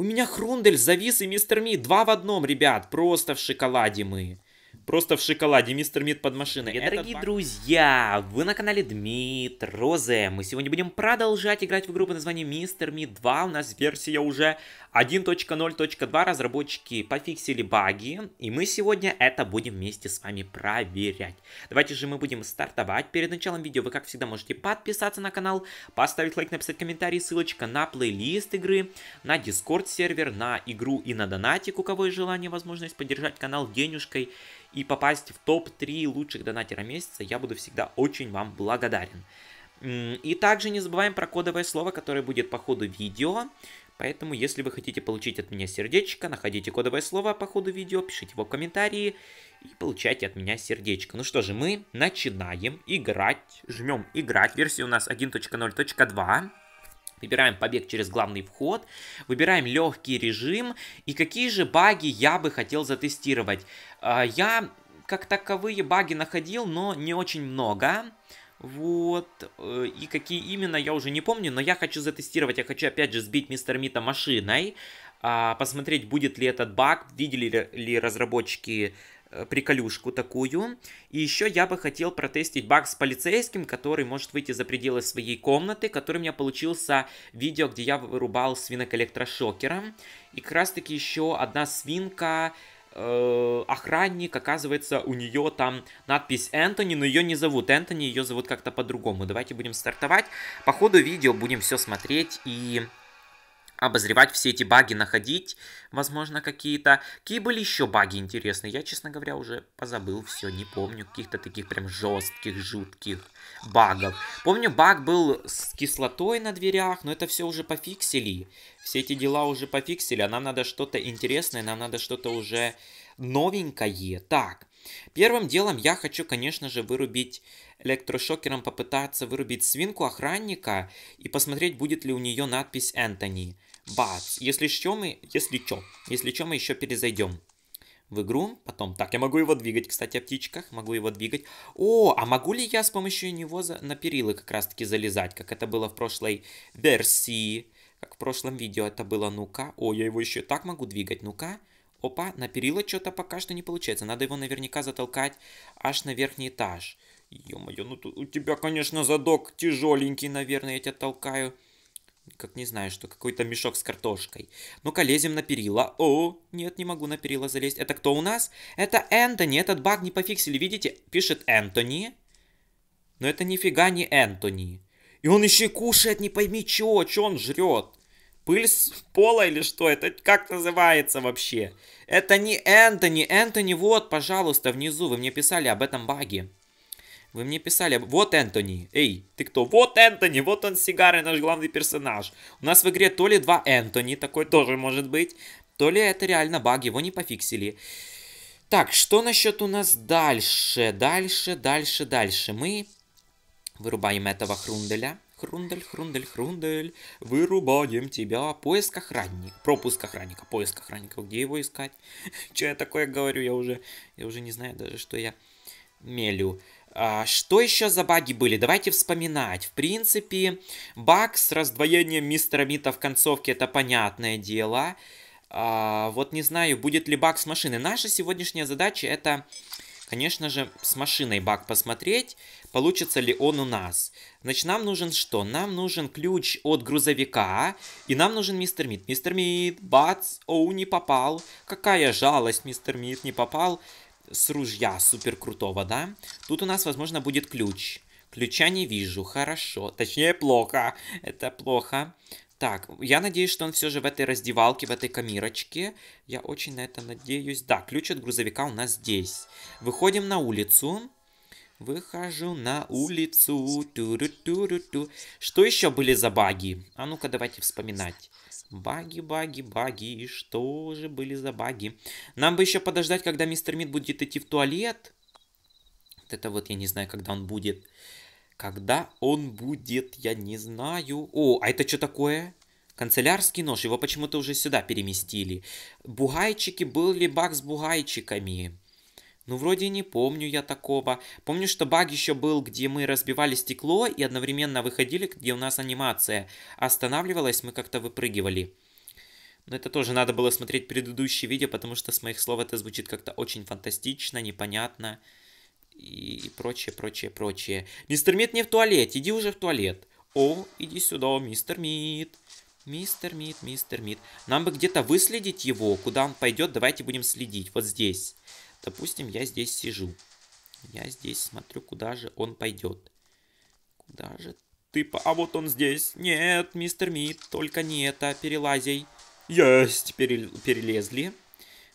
У меня Хрундель завис и мистер Ми. Два в одном, ребят. Просто в шоколаде мы. Просто в шоколаде, мистер Мид под машиной. Этот Дорогие банк... друзья, вы на канале Дмит Розе. Мы сегодня будем продолжать играть в игру под названием Мистер Мид 2. У нас версия уже 1.0.2. Разработчики пофиксили баги. И мы сегодня это будем вместе с вами проверять. Давайте же мы будем стартовать. Перед началом видео вы, как всегда, можете подписаться на канал, поставить лайк, написать комментарий, ссылочка на плейлист игры, на дискорд сервер, на игру и на донатик, у кого есть желание, возможность поддержать канал денежкой и попасть в топ-3 лучших донатера месяца, я буду всегда очень вам благодарен. И также не забываем про кодовое слово, которое будет по ходу видео. Поэтому, если вы хотите получить от меня сердечко, находите кодовое слово по ходу видео, пишите его в комментарии и получайте от меня сердечко. Ну что же, мы начинаем играть. Жмем играть. Версия у нас 1.0.2. Выбираем побег через главный вход, выбираем легкий режим и какие же баги я бы хотел затестировать. А, я как таковые баги находил, но не очень много. Вот, э, и какие именно, я уже не помню, но я хочу затестировать, я хочу опять же сбить мистер Мита машиной, а, посмотреть, будет ли этот баг, видели ли разработчики Э, приколюшку такую. И еще я бы хотел протестить баг с полицейским, который может выйти за пределы своей комнаты, который у меня получился видео, где я вырубал свинок электрошокером. И как раз таки еще одна свинка э, охранник, оказывается, у нее там надпись Энтони, но ее не зовут Энтони, ее зовут как-то по-другому. Давайте будем стартовать. По ходу видео будем все смотреть и обозревать все эти баги, находить, возможно, какие-то. Какие были еще баги интересные? Я, честно говоря, уже позабыл все, не помню каких-то таких прям жестких, жутких багов. Помню, баг был с кислотой на дверях, но это все уже пофиксили. Все эти дела уже пофиксили, а нам надо что-то интересное, нам надо что-то уже новенькое. Так, Первым делом я хочу, конечно же, вырубить электрошокером, попытаться вырубить свинку охранника и посмотреть, будет ли у нее надпись «Энтони». Бац! Если что, мы... Если что, если что, мы еще перезайдем в игру. Потом, так, я могу его двигать, кстати, о птичках. Могу его двигать. О, а могу ли я с помощью него за... на перилы как раз-таки залезать, как это было в прошлой версии? Как в прошлом видео это было. Ну-ка. О, я его еще так могу двигать. Ну-ка. Опа, на перила что-то пока что не получается. Надо его наверняка затолкать аж на верхний этаж. Ё-моё, ну тут у тебя, конечно, задок тяжеленький, наверное, я тебя толкаю как не знаю, что какой-то мешок с картошкой. Ну-ка, лезем на перила. О, нет, не могу на перила залезть. Это кто у нас? Это Энтони. Этот баг не пофиксили, видите? Пишет Энтони. Но это нифига не Энтони. И он еще и кушает, не пойми чего, что он жрет. Пыль с пола или что? Это как называется вообще? Это не Энтони. Энтони, вот, пожалуйста, внизу. Вы мне писали об этом баге. Вы мне писали, вот Энтони, эй, ты кто? Вот Энтони, вот он сигары, наш главный персонаж. У нас в игре то ли два Энтони, такой тоже может быть, то ли это реально баг, его не пофиксили. Так, что насчет у нас дальше? Дальше, дальше, дальше. Мы вырубаем этого хрунделя. Хрундель, хрундель, хрундель, вырубаем тебя. Поиск охранника. Пропуск охранника, поиск охранника. Где его искать? Че я такое говорю? Я уже, я уже не знаю даже, что я мелю. А, что еще за баги были? Давайте вспоминать. В принципе, баг с раздвоением мистера Мита в концовке это понятное дело. А, вот не знаю, будет ли баг с машиной. Наша сегодняшняя задача это, конечно же, с машиной баг посмотреть, получится ли он у нас. Значит, нам нужен что? Нам нужен ключ от грузовика, и нам нужен мистер Мит. Мистер Мит, бац, оу, не попал. Какая жалость, мистер Мит не попал с ружья супер крутого, да? Тут у нас, возможно, будет ключ. Ключа не вижу, хорошо. Точнее, плохо. Это плохо. Так, я надеюсь, что он все же в этой раздевалке, в этой камирочке. Я очень на это надеюсь. Да, ключ от грузовика у нас здесь. Выходим на улицу. Выхожу на улицу. Ту -ру -ту -ру -ту. Что еще были за баги? А ну-ка, давайте вспоминать. Баги, баги, баги, и что же были за баги? Нам бы еще подождать, когда мистер Мид будет идти в туалет. Вот это вот я не знаю, когда он будет. Когда он будет, я не знаю. О, а это что такое? Канцелярский нож, его почему-то уже сюда переместили. Бугайчики, был ли баг с бугайчиками? Ну, вроде не помню я такого. Помню, что баг еще был, где мы разбивали стекло и одновременно выходили, где у нас анимация. Останавливалась, мы как-то выпрыгивали. Но это тоже надо было смотреть предыдущее видео, потому что с моих слов это звучит как-то очень фантастично, непонятно и, и прочее, прочее, прочее. Мистер Мид не в туалете, иди уже в туалет. О, иди сюда, мистер Мид. Мистер Мид, мистер Мид. Нам бы где-то выследить его, куда он пойдет, давайте будем следить, вот здесь. Допустим, я здесь сижу. Я здесь смотрю, куда же он пойдет. Куда же ты А вот он здесь. Нет, мистер Мид, только не это. А перелазей. Есть, перел... перелезли.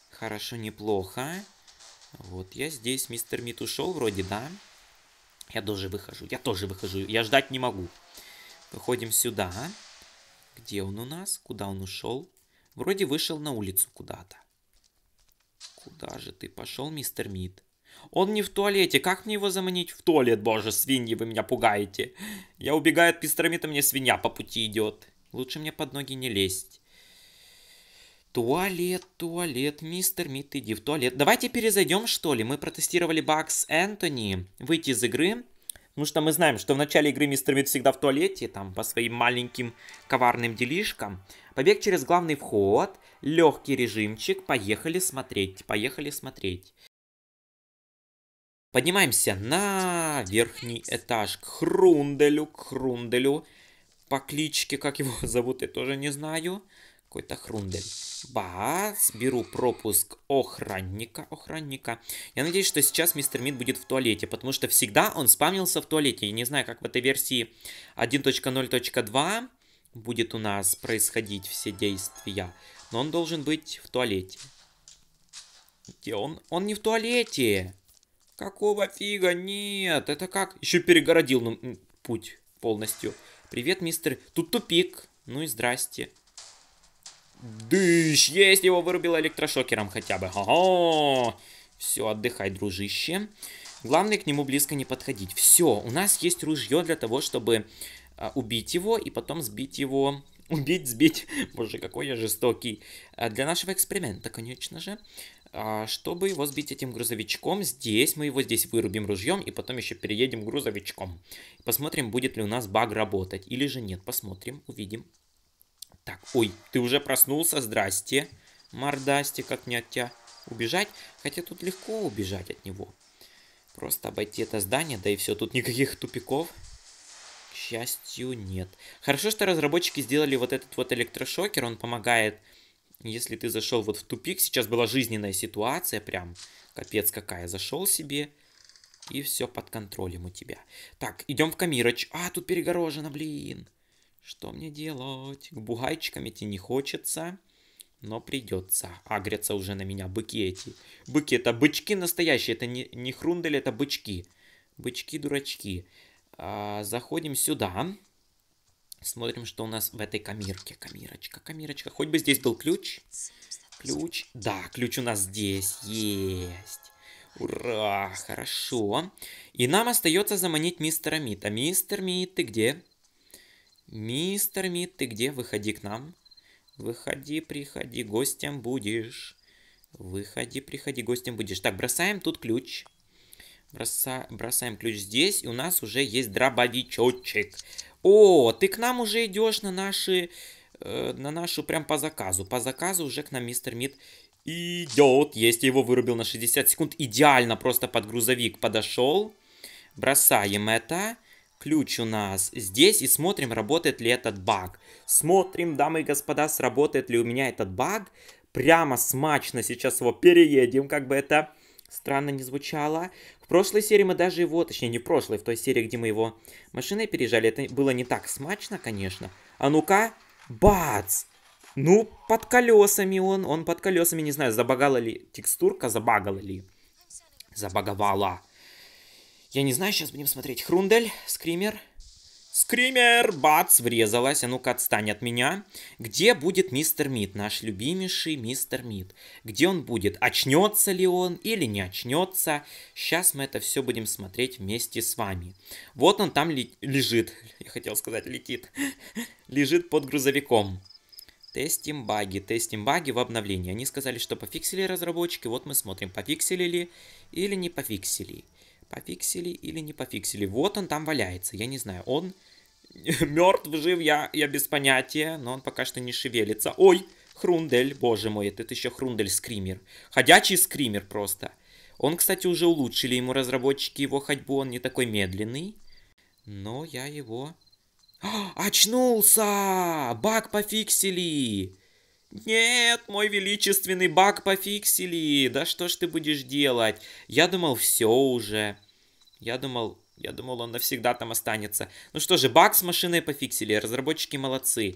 Хорошо, неплохо. Вот я здесь, мистер Мид ушел вроде, да? Я тоже выхожу, я тоже выхожу. Я ждать не могу. Выходим сюда. Где он у нас? Куда он ушел? Вроде вышел на улицу куда-то. Куда же ты пошел, мистер Мид? Он не в туалете. Как мне его заманить? В туалет, боже, свиньи, вы меня пугаете. Я убегаю от мистера Мида, мне свинья по пути идет. Лучше мне под ноги не лезть. Туалет, туалет, мистер Мид, иди в туалет. Давайте перезайдем, что ли? Мы протестировали Бакс Энтони. Выйти из игры. Потому что мы знаем, что в начале игры мистер Мид всегда в туалете, там, по своим маленьким коварным делишкам. Побег через главный вход, легкий режимчик, поехали смотреть, поехали смотреть. Поднимаемся на верхний этаж к Хрунделю, к Хрунделю. По кличке, как его зовут, я тоже не знаю какой-то хрундель. Бац, беру пропуск охранника, охранника. Я надеюсь, что сейчас мистер Мид будет в туалете, потому что всегда он спамился в туалете. Я не знаю, как в этой версии 1.0.2 будет у нас происходить все действия, но он должен быть в туалете. Где он? Он не в туалете. Какого фига? Нет, это как? Еще перегородил нам путь полностью. Привет, мистер. Тут тупик. Ну и здрасте. Дыщ! Есть, его вырубил электрошокером хотя бы. Ага! Все, отдыхай, дружище. Главное, к нему близко не подходить. Все, у нас есть ружье для того, чтобы а, убить его и потом сбить его... Убить, сбить. Боже, какой я жестокий. А, для нашего эксперимента, конечно же а, чтобы его сбить этим грузовичком. Здесь мы его здесь вырубим ружьем и потом еще переедем грузовичком. Посмотрим, будет ли у нас баг работать или же нет. Посмотрим, увидим. Так, ой, ты уже проснулся, здрасте. Мордасти, как мне от тебя убежать? Хотя тут легко убежать от него. Просто обойти это здание, да и все, тут никаких тупиков. К счастью, нет. Хорошо, что разработчики сделали вот этот вот электрошокер, он помогает, если ты зашел вот в тупик. Сейчас была жизненная ситуация, прям капец какая. Зашел себе, и все под контролем у тебя. Так, идем в Камирыч. А, тут перегорожено, блин. Что мне делать? К бугайчикам идти не хочется, но придется. Агрятся уже на меня быки эти. Быки это бычки настоящие, это не, не хрундели, это бычки. Бычки-дурачки. А, заходим сюда. Смотрим, что у нас в этой камирке. Камирочка, камирочка. Хоть бы здесь был ключ. Ключ. Да, ключ у нас здесь есть. Ура, хорошо. И нам остается заманить мистера Мита. Мистер Мит, ты где? Мистер Мид, ты где? Выходи к нам. Выходи, приходи, гостем будешь. Выходи, приходи, гостем будешь. Так, бросаем тут ключ. Броса... Бросаем ключ здесь, и у нас уже есть дробовичочек. О, ты к нам уже идешь на наши... Э, на нашу прям по заказу. По заказу уже к нам мистер Мид идет. Есть, я его вырубил на 60 секунд. Идеально просто под грузовик подошел. Бросаем это ключ у нас здесь и смотрим, работает ли этот баг. Смотрим, дамы и господа, сработает ли у меня этот баг. Прямо смачно сейчас его переедем, как бы это странно не звучало. В прошлой серии мы даже его, точнее не в прошлой, в той серии, где мы его машиной переезжали, это было не так смачно, конечно. А ну-ка, бац! Ну, под колесами он, он под колесами, не знаю, забагала ли текстурка, забагала ли. Забаговала. Я не знаю, сейчас будем смотреть. Хрундель, скример. Скример, бац, врезалась. А ну-ка, отстань от меня. Где будет мистер Мид, наш любимейший мистер Мид? Где он будет? Очнется ли он или не очнется? Сейчас мы это все будем смотреть вместе с вами. Вот он там лежит. Я хотел сказать, летит. Лежит под грузовиком. Тестим баги, тестим баги в обновлении. Они сказали, что пофиксили разработчики. Вот мы смотрим, пофиксили ли или не пофиксили. Пофиксили или не пофиксили? Вот он там валяется, я не знаю. Он мертв, жив, я, я без понятия, но он пока что не шевелится. Ой, Хрундель, боже мой, это еще Хрундель скример. Ходячий скример просто. Он, кстати, уже улучшили ему разработчики его ходьбу, он не такой медленный. Но я его... А, очнулся! Баг пофиксили! Нет, мой величественный баг пофиксили. Да что ж ты будешь делать? Я думал, все уже. Я думал, я думал, он навсегда там останется. Ну что же, баг с машиной пофиксили. Разработчики молодцы.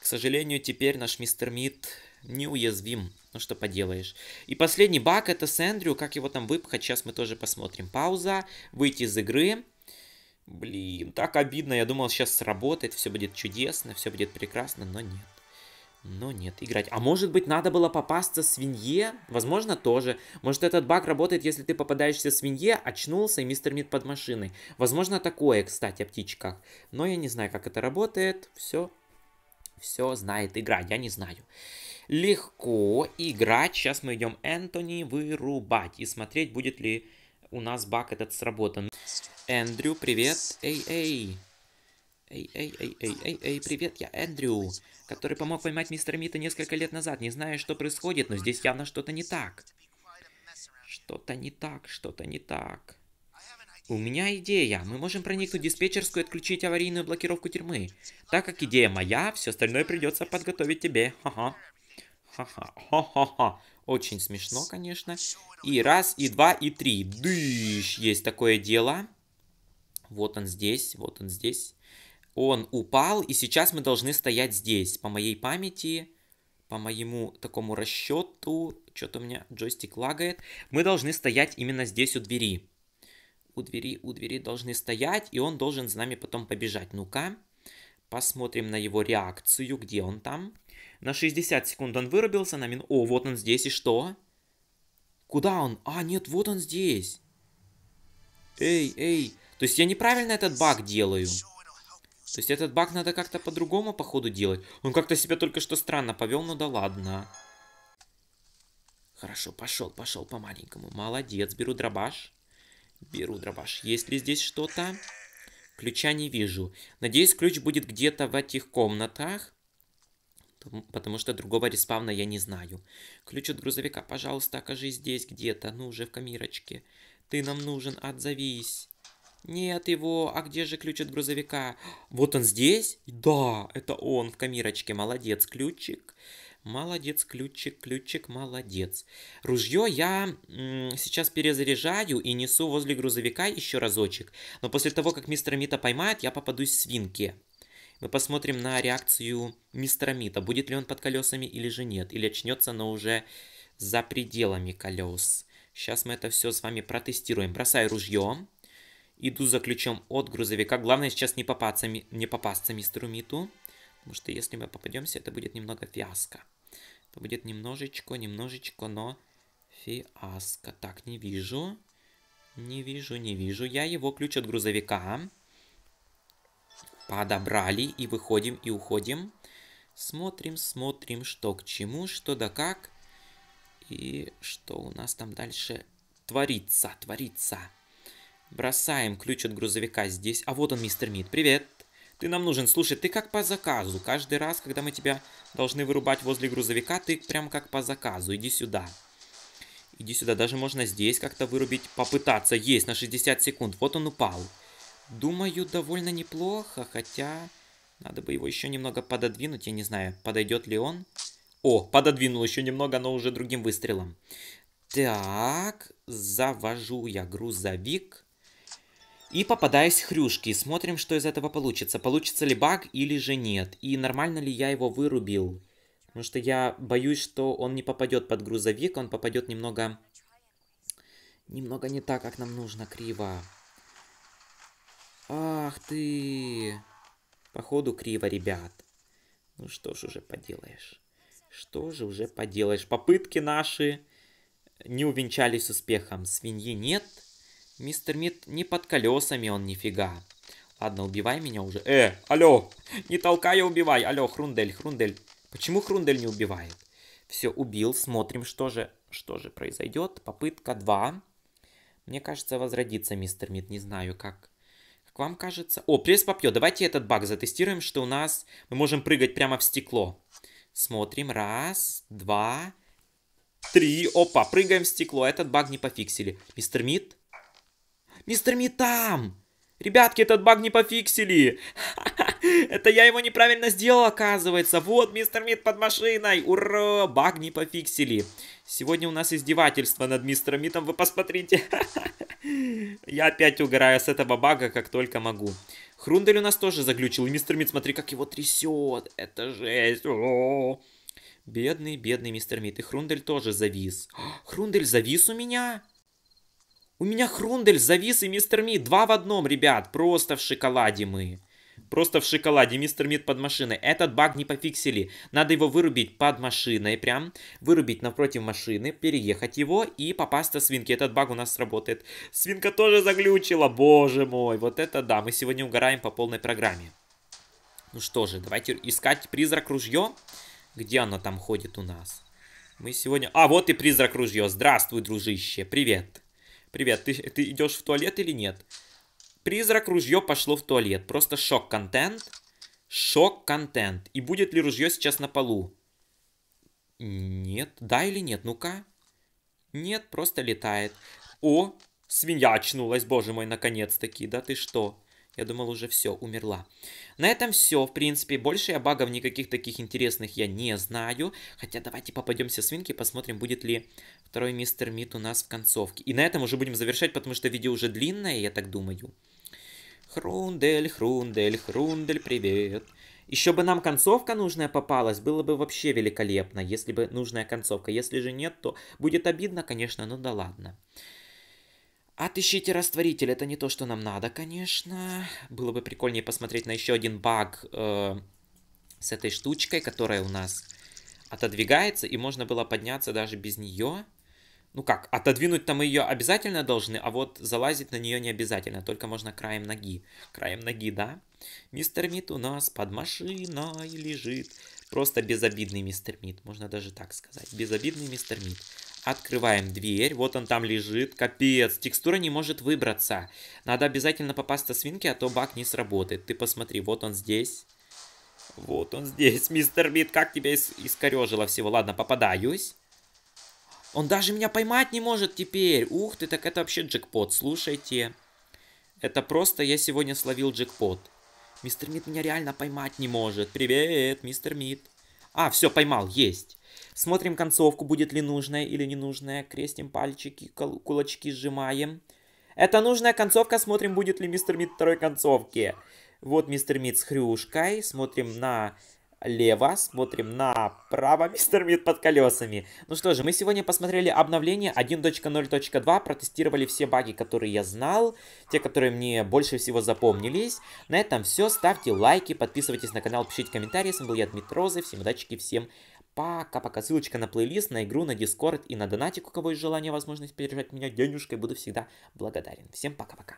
К сожалению, теперь наш мистер Мид неуязвим. Ну что поделаешь. И последний баг это с Эндрю. Как его там выпхать? Сейчас мы тоже посмотрим. Пауза. Выйти из игры. Блин, так обидно. Я думал, сейчас сработает. Все будет чудесно. Все будет прекрасно, но нет. Но нет, играть. А может быть, надо было попасться свинье? Возможно, тоже. Может, этот баг работает, если ты попадаешься свинье, очнулся и мистер Мид под машиной. Возможно, такое, кстати, о птичках. Но я не знаю, как это работает. Все, все знает игра, я не знаю. Легко играть. Сейчас мы идем Энтони вырубать и смотреть, будет ли у нас баг этот сработан. Эндрю, привет. Эй-эй. Эй, эй, эй, эй, эй, эй, привет, я Эндрю, который помог поймать мистера Мита несколько лет назад. Не знаю, что происходит, но здесь явно что-то не так. Что-то не так, что-то не так. У меня идея. Мы можем проникнуть в диспетчерскую и отключить аварийную блокировку тюрьмы. Так как идея моя, все остальное придется подготовить тебе. Ха-ха. Ха-ха. Ха-ха-ха. Очень смешно, конечно. И раз, и два, и три. Дыщ, есть такое дело. Вот он здесь, вот он здесь он упал, и сейчас мы должны стоять здесь. По моей памяти, по моему такому расчету, что-то у меня джойстик лагает, мы должны стоять именно здесь у двери. У двери, у двери должны стоять, и он должен с нами потом побежать. Ну-ка, посмотрим на его реакцию, где он там. На 60 секунд он вырубился, на мин... О, вот он здесь, и что? Куда он? А, нет, вот он здесь. Эй, эй. То есть я неправильно этот баг делаю. То есть этот баг надо как-то по-другому, походу, делать. Он как-то себя только что странно повел, ну да ладно. Хорошо, пошел, пошел по-маленькому. Молодец, беру дробаш. Беру дробаш. Есть ли здесь что-то? Ключа не вижу. Надеюсь, ключ будет где-то в этих комнатах. Потому что другого респавна я не знаю. Ключ от грузовика, пожалуйста, окажись здесь где-то. Ну уже в камирочке. Ты нам нужен, отзовись. Нет его, а где же ключ от грузовика? Вот он здесь? Да, это он в камирочке. Молодец, ключик. Молодец, ключик, ключик, молодец. Ружье я м, сейчас перезаряжаю и несу возле грузовика еще разочек. Но после того, как мистер Мита поймает, я попадусь свинке. Мы посмотрим на реакцию мистера Мита. Будет ли он под колесами или же нет. Или очнется, но уже за пределами колес. Сейчас мы это все с вами протестируем. Бросай ружье. Иду за ключом от грузовика. Главное сейчас не, попаться, не попасться мистеру Миту. Потому что если мы попадемся, это будет немного фиаско. Это будет немножечко, немножечко, но фиаско. Так, не вижу. Не вижу, не вижу. Я его ключ от грузовика. Подобрали и выходим, и уходим. Смотрим, смотрим, что к чему, что да как. И что у нас там дальше творится, творится. Бросаем ключ от грузовика здесь. А вот он, мистер Мид. Привет. Ты нам нужен. Слушай, ты как по заказу. Каждый раз, когда мы тебя должны вырубать возле грузовика, ты прям как по заказу. Иди сюда. Иди сюда. Даже можно здесь как-то вырубить. Попытаться. Есть, на 60 секунд. Вот он упал. Думаю, довольно неплохо. Хотя, надо бы его еще немного пододвинуть. Я не знаю, подойдет ли он. О, пододвинул еще немного, но уже другим выстрелом. Так, завожу я грузовик. И попадаюсь хрюшки, смотрим, что из этого получится. Получится ли баг или же нет, и нормально ли я его вырубил. Потому что я боюсь, что он не попадет под грузовик, он попадет немного... Немного не так, как нам нужно, криво. Ах ты! Походу криво, ребят. Ну что ж уже поделаешь. Что же уже поделаешь. Попытки наши не увенчались успехом. Свиньи нет. Нет. Мистер Мид не под колесами он нифига. Ладно, убивай меня уже. Э, алло, не толкай, а убивай. Алло, Хрундель, Хрундель. Почему Хрундель не убивает? Все, убил, смотрим, что же, что же произойдет. Попытка 2. Мне кажется, возродится мистер Мид, не знаю как. Как вам кажется? О, пресс попье. Давайте этот баг затестируем, что у нас... Мы можем прыгать прямо в стекло. Смотрим. Раз, два, три. Опа, прыгаем в стекло. Этот баг не пофиксили. Мистер Мид, Мистер Митам, Ребятки, этот баг не пофиксили. Это я его неправильно сделал, оказывается. Вот, мистер Мит под машиной. Ура, баг не пофиксили. Сегодня у нас издевательство над мистером Митом, вы посмотрите. Я опять угораю с этого бага, как только могу. Хрундель у нас тоже заглючил. И мистер Мит, смотри, как его трясет. Это жесть. Бедный, бедный мистер Мит. И Хрундель тоже завис. Хрундель завис у меня? У меня Хрундель завис и Мистер Мид. Два в одном, ребят. Просто в шоколаде мы. Просто в шоколаде. Мистер Мид под машиной. Этот баг не пофиксили. Надо его вырубить под машиной прям. Вырубить напротив машины. Переехать его и попасть до свинки. Этот баг у нас сработает. Свинка тоже заглючила. Боже мой. Вот это да. Мы сегодня угораем по полной программе. Ну что же, давайте искать призрак ружье. Где оно там ходит у нас? Мы сегодня... А, вот и призрак ружье. Здравствуй, дружище. Привет. Привет, ты, ты идешь в туалет или нет? Призрак ружье пошло в туалет. Просто шок-контент. Шок-контент. И будет ли ружье сейчас на полу? Нет. Да или нет? Ну-ка. Нет, просто летает. О, свинья очнулась, боже мой, наконец-таки. Да ты что? Я думал, уже все, умерла. На этом все, в принципе. Больше я багов никаких таких интересных я не знаю. Хотя давайте попадемся свинки, посмотрим, будет ли второй мистер Мит у нас в концовке. И на этом уже будем завершать, потому что видео уже длинное, я так думаю. Хрундель, Хрундель, Хрундель, привет. Еще бы нам концовка нужная попалась, было бы вообще великолепно, если бы нужная концовка. Если же нет, то будет обидно, конечно, Но ну да ладно. Отыщите растворитель, это не то, что нам надо, конечно. Было бы прикольнее посмотреть на еще один баг э, с этой штучкой, которая у нас отодвигается, и можно было подняться даже без нее. Ну как, отодвинуть-то мы ее обязательно должны, а вот залазить на нее не обязательно, только можно краем ноги. Краем ноги, да? Мистер Мит у нас под машиной лежит. Просто безобидный мистер Мит, можно даже так сказать. Безобидный мистер Мит. Открываем дверь, вот он там лежит, капец, текстура не может выбраться. Надо обязательно попасть на свинки, а то баг не сработает. Ты посмотри, вот он здесь. Вот он здесь, мистер Бит, как тебя искорежило всего. Ладно, попадаюсь. Он даже меня поймать не может теперь. Ух ты, так это вообще джекпот, слушайте. Это просто я сегодня словил джекпот. Мистер Мид меня реально поймать не может. Привет, мистер Мид. А, все, поймал, есть. Смотрим концовку, будет ли нужная или ненужная. Крестим пальчики, кулачки сжимаем. Это нужная концовка, смотрим, будет ли мистер Мид второй концовки. Вот мистер Мид с хрюшкой. Смотрим на лево, смотрим на право мистер Мид под колесами. Ну что же, мы сегодня посмотрели обновление 1.0.2, протестировали все баги, которые я знал, те, которые мне больше всего запомнились. На этом все, ставьте лайки, подписывайтесь на канал, пишите комментарии. С вами был я, Дмитрий Розы, всем удачи, всем пока. Пока-пока. Ссылочка на плейлист, на игру, на дискорд и на донатик, у кого есть желание, возможность поддержать меня денежкой. Буду всегда благодарен. Всем пока-пока.